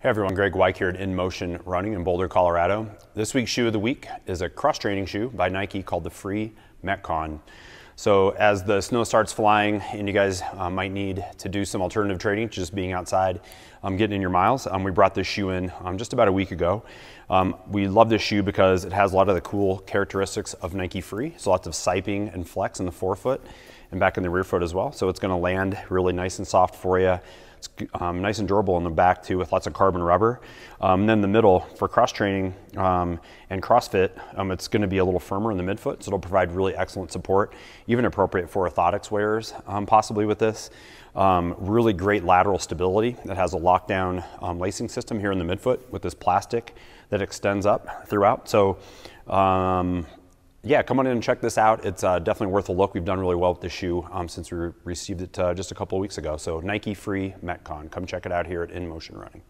Hey everyone, Greg Weick here at In Motion Running in Boulder, Colorado. This week's shoe of the week is a cross training shoe by Nike called the Free Metcon. So as the snow starts flying and you guys uh, might need to do some alternative training, just being outside, um, getting in your miles, um, we brought this shoe in um, just about a week ago. Um, we love this shoe because it has a lot of the cool characteristics of Nike Free. So lots of siping and flex in the forefoot and back in the rear foot as well. So it's gonna land really nice and soft for you. It's um, nice and durable in the back too with lots of carbon rubber. Um, and then the middle for cross training um, and CrossFit, um, it's gonna be a little firmer in the midfoot. So it'll provide really excellent support, even appropriate for orthotics wearers um, possibly with this. Um, really great lateral stability. It has a lockdown lacing system here in the midfoot with this plastic that extends up throughout. So um, yeah, come on in and check this out. It's uh, definitely worth a look. We've done really well with the shoe um, since we received it uh, just a couple of weeks ago. So Nike Free Metcon, come check it out here at In Motion Running.